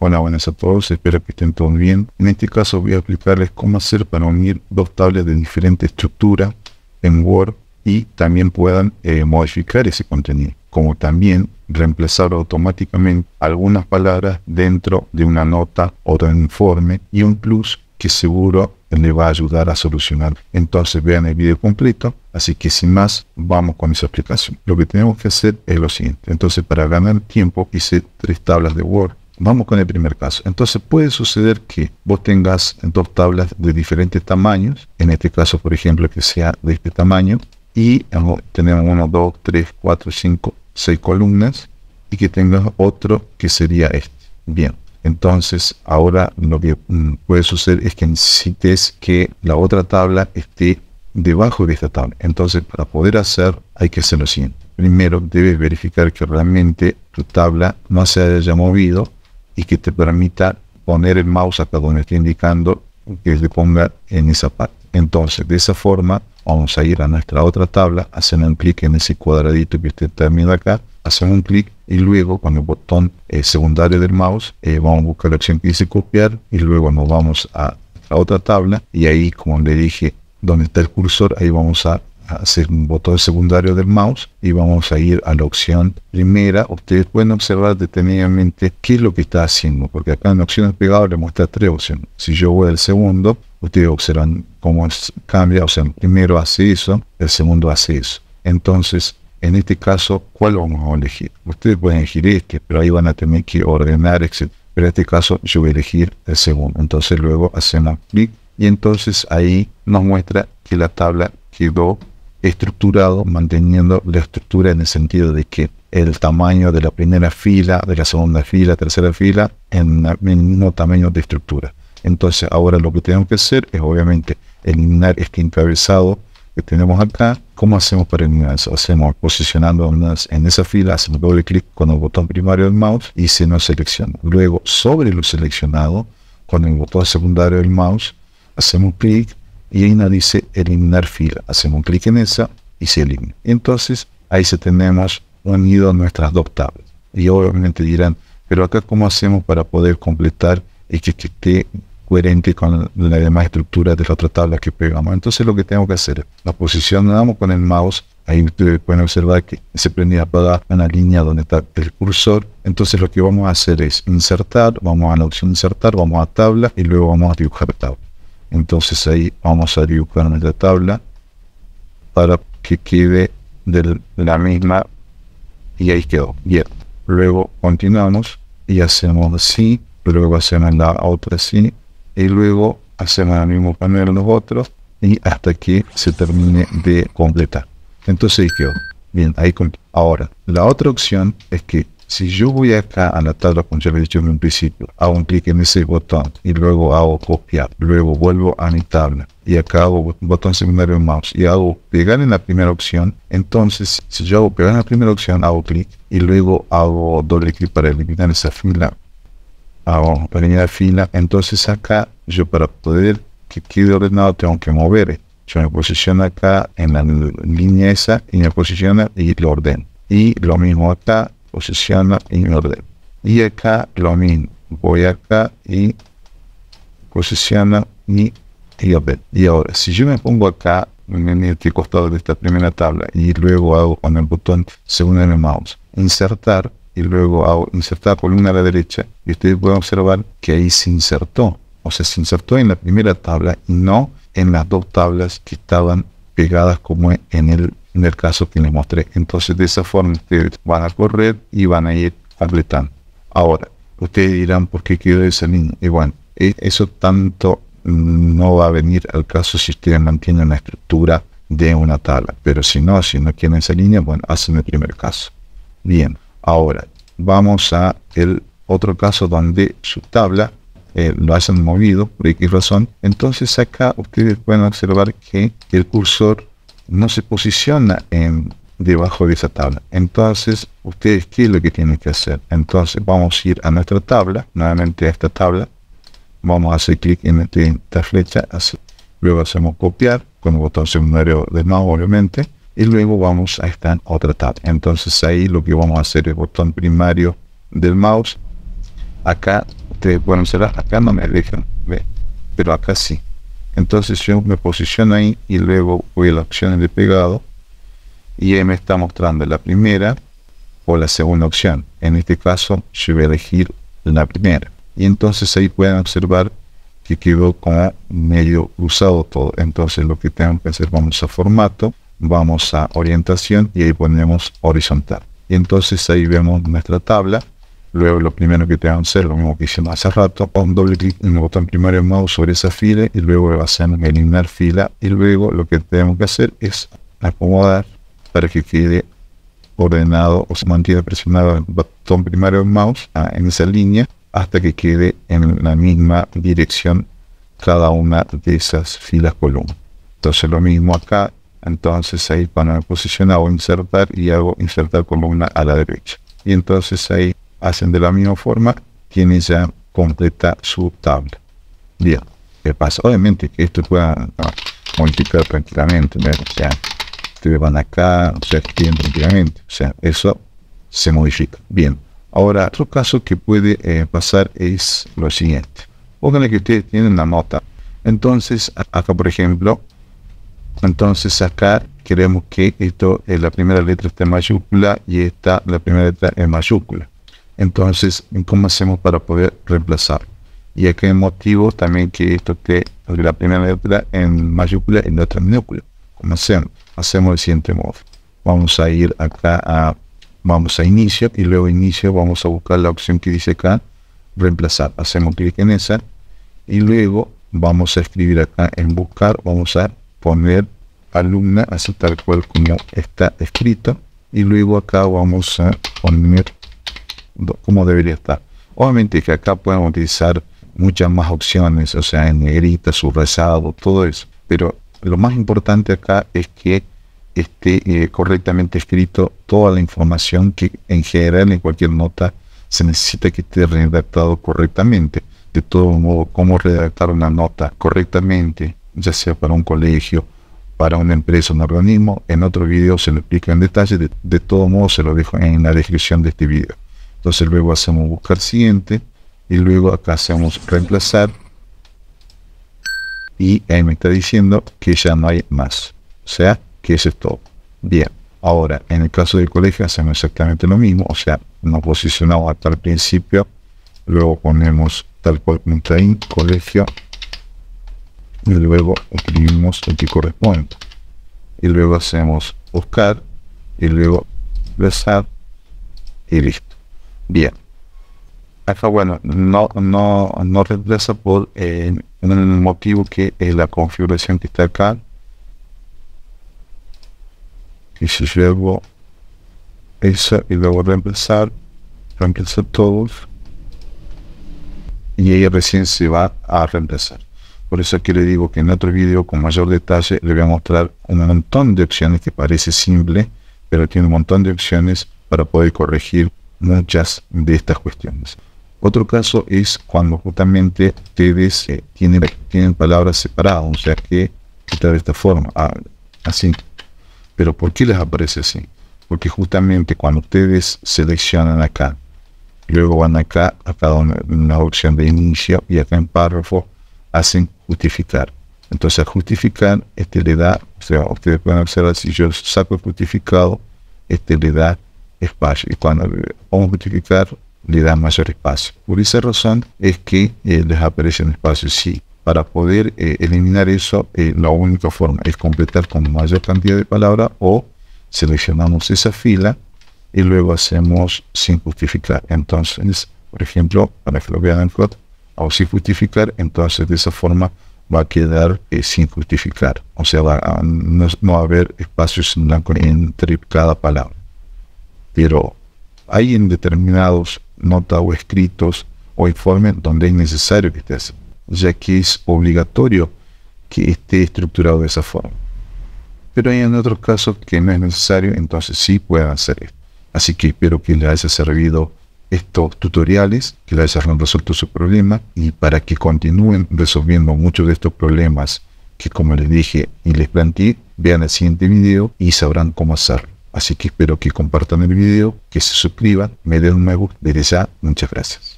Hola, buenas a todos, espero que estén todos bien. En este caso voy a explicarles cómo hacer para unir dos tablas de diferente estructura en Word y también puedan eh, modificar ese contenido, como también reemplazar automáticamente algunas palabras dentro de una nota o de un informe y un plus que seguro le va a ayudar a solucionar. Entonces vean el video completo. Así que sin más, vamos con esa explicación. Lo que tenemos que hacer es lo siguiente. Entonces para ganar tiempo hice tres tablas de Word Vamos con el primer caso. Entonces puede suceder que vos tengas dos tablas de diferentes tamaños, en este caso por ejemplo que sea de este tamaño, y tenemos 1, 2, 3, 4, 5, 6 columnas, y que tengas otro que sería este. Bien, entonces, ahora lo que mm, puede suceder es que necesites que la otra tabla esté debajo de esta tabla. Entonces, para poder hacer, hay que hacer lo siguiente. Primero, debes verificar que realmente tu tabla no se haya movido y que te permita poner el mouse acá donde esté indicando que se ponga en esa parte. Entonces, de esa forma, vamos a ir a nuestra otra tabla, hacen un clic en ese cuadradito que está acá, hacen un clic y luego con el botón eh, secundario del mouse eh, vamos a buscar la opción que dice copiar y luego nos vamos a la otra tabla y ahí, como le dije, donde está el cursor, ahí vamos a hacer un botón secundario del mouse y vamos a ir a la opción primera. Ustedes pueden observar detenidamente qué es lo que está haciendo, porque acá en opciones pegado le muestra tres opciones. Si yo voy al segundo, ustedes observan cómo cambia, o sea, el primero hace eso, el segundo hace eso. Entonces, en este caso, ¿cuál vamos a elegir? Ustedes pueden elegir este, pero ahí van a tener que ordenar, etc. Pero en este caso yo voy a elegir el segundo. Entonces luego hacemos clic y entonces ahí nos muestra que la tabla quedó estructurado, manteniendo la estructura en el sentido de que el tamaño de la primera fila, de la segunda fila, tercera fila, en, el mismo tamaño de estructura. Entonces, ahora lo que tenemos que hacer es obviamente eliminar este encabezado que tenemos acá. ¿Cómo hacemos para eliminar eso? Hacemos posicionándonos en esa fila, hacemos doble clic con el botón primario del mouse y se nos selecciona. Luego, sobre lo seleccionado, con el botón secundario del mouse, hacemos clic y ahí nos dice eliminar fila. Hacemos un clic en esa y se elimina. Entonces, ahí se tenemos unido nuestras dos tablas. Y obviamente dirán, pero acá cómo hacemos para poder completar y que, esté coherente con la demás estructura de la otra tabla que pegamos. Entonces lo que tengo que hacer es, la posicionamos con el mouse, ahí ustedes pueden observar que se prende a apagar en la línea donde está el cursor. Entonces lo que vamos a hacer es insertar, vamos a la opción insertar, vamos a tabla y luego vamos a dibujar tabla. Entonces ahí vamos a dibujar nuestra tabla para que quede de la misma y ahí quedó. Bien. Luego continuamos y hacemos así, luego hacemos la otra así y luego hacemos el mismo panel los y hasta que se termine de completar. Entonces ahí quedó. Bien, ahí Ahora, la otra opción es que si yo voy acá a la tabla como ya lo he dicho en un principio, hago un clic en ese botón y luego hago copiar, luego vuelvo a mi tabla y acá hago botón secundario mouse y hago pegar en la primera opción, entonces si yo hago pegar en la primera opción, hago clic y luego hago doble clic para eliminar esa fila, hago de fila, entonces acá yo para poder que quede ordenado tengo que mover, yo me posiciono acá en la línea esa y me posiciono y lo ordeno. Y lo mismo acá, posiciona en orden. Y acá lo mismo. Voy acá y posiciona mi orden. Y ahora, si yo me pongo acá en este costado de esta primera tabla y luego hago con el botón segundo el mouse, insertar y luego hago insertar columna a la derecha y ustedes pueden observar que ahí se insertó. O sea, se insertó en la primera tabla y no en las dos tablas que estaban pegadas como en el en el caso que les mostré. Entonces de esa forma ustedes van a correr y van a ir apretando Ahora, ustedes dirán, ¿por qué quiero esa línea? Y bueno, e-, eso tanto no va a venir al caso si ustedes mantienen la estructura de una tabla. Pero si no, si no quieren esa línea, bueno, hacen el primer caso. Bien, ahora vamos a el otro caso donde su tabla eh, lo hayan movido por X razón. Entonces acá ustedes pueden observar que el cursor no se posiciona en, debajo de esa tabla. Entonces, ustedes, ¿qué es lo que tienen que hacer? Entonces, vamos a ir a nuestra tabla, nuevamente a esta tabla. Vamos a hacer clic en este, esta flecha, así. luego hacemos copiar con el botón secundario de nuevo obviamente, y luego vamos a esta otra tabla. Entonces, ahí lo que vamos a hacer es botón primario del mouse. Acá, ustedes pueden cerrar acá no me dejan, ¿ve? pero acá sí. Entonces yo me posiciono ahí y luego voy a las opciones de pegado y ahí me está mostrando la primera o la segunda opción. En este caso yo voy a elegir la primera. Y entonces ahí pueden observar que quedó como medio usado todo. Entonces lo que tengo que hacer, vamos a formato, vamos a orientación y ahí ponemos horizontal. Y entonces ahí vemos nuestra tabla Luego lo primero que te que a hacer, lo mismo que hicimos hace rato, un doble clic en el botón primario del mouse sobre esa fila y luego hacer eliminar fila y luego lo que tenemos que hacer es acomodar para que quede ordenado o se mantiene presionado el botón primario del mouse ah, en esa línea hasta que quede en la misma dirección cada una de esas filas columnas. Entonces lo mismo acá, entonces ahí para posicionar posicionar hago insertar y hago insertar columna a la derecha. Y entonces ahí hacen de la misma forma, tienen ya completa su tabla. Bien, ¿qué pasa? Obviamente que esto pueda modificar tranquilamente, o sea, ustedes van acá, o sea, tienen tranquilamente, o sea, eso se modifica. Bien, ahora otro caso que puede eh, pasar es lo siguiente. Pónganle que ustedes tienen una nota. Entonces, acá por ejemplo, entonces acá queremos que esto, eh, la primera letra esté en mayúscula y esta, la primera letra en mayúscula. Entonces, ¿cómo hacemos para poder reemplazar? Y aquí hay motivos también que esto que la primera letra en mayúscula y la otra minúscula. ¿Cómo hacemos? Hacemos el siguiente modo. Vamos a ir acá a, vamos a inicio y luego inicio vamos a buscar la opción que dice acá, reemplazar. Hacemos clic en esa y luego vamos a escribir acá en buscar, vamos a poner alumna, aceptar tal cual como está escrito. Y luego acá vamos a poner como debería estar. Obviamente que acá podemos utilizar muchas más opciones, o sea, en negrita, subrayado, todo eso. Pero lo más importante acá es que esté eh, correctamente escrito toda la información que en general en cualquier nota se necesita que esté redactado correctamente. De todo modo, cómo redactar una nota correctamente, ya sea para un colegio, para una empresa, un organismo, en otro video se lo explico en detalle. De, de todo modo, se lo dejo en la descripción de este video. Entonces luego hacemos buscar siguiente y luego acá hacemos reemplazar y ahí me está diciendo que ya no hay más. O sea, que eso es todo. Bien, ahora en el caso del colegio hacemos exactamente lo mismo, o sea, nos posicionamos hasta el principio, luego ponemos tal cual un colegio, y luego escribimos el que corresponde. Y luego hacemos buscar, y luego reemplazar, y listo. Bien. Acá, bueno, no, no, no reemplaza por el eh, motivo que es eh, la configuración que está acá. Y si llevo eso y luego reemplazar, reemplazar todos. Y ella recién se va a reemplazar. Por eso aquí le digo que en otro video con mayor detalle le voy a mostrar un montón de opciones que parece simple, pero tiene un montón de opciones para poder corregir muchas de estas cuestiones. Otro caso es cuando justamente ustedes eh, tienen, tienen palabras separadas, o sea que está de esta forma, ah, así. Pero ¿por qué les aparece así? Porque justamente cuando ustedes seleccionan acá, luego van acá, acá en una opción de inicio y acá en párrafo hacen justificar. Entonces, justificar, este le da, o sea, ustedes pueden observar, si yo saco justificado, este le da espacio. Y cuando vamos a multiplicar, le da mayor espacio. Por esa razón es que eh, les aparece un espacio. Sí, para poder eh, eliminar eso, eh, la única forma es completar con mayor cantidad de palabras o seleccionamos esa fila y luego hacemos sin justificar. Entonces, por ejemplo, para que lo vean en a o sin justificar, entonces de esa forma va a quedar sin justificar. O sea, no, no va a haber espacios en blanco entre cada palabra pero hay en determinados notas o escritos o informes donde es necesario que esté así, ya que es obligatorio que esté estructurado de esa forma. Pero hay en otros casos que no es necesario, entonces sí pueden hacer esto. Así que espero que les haya servido estos tutoriales, que les hayan resuelto su problema y para que continúen resolviendo muchos de estos problemas que como les dije y les planteé, vean el siguiente video y sabrán cómo hacerlo. Así que espero que compartan el video, que se suscriban, me den un me gusta. Desde ya, muchas gracias.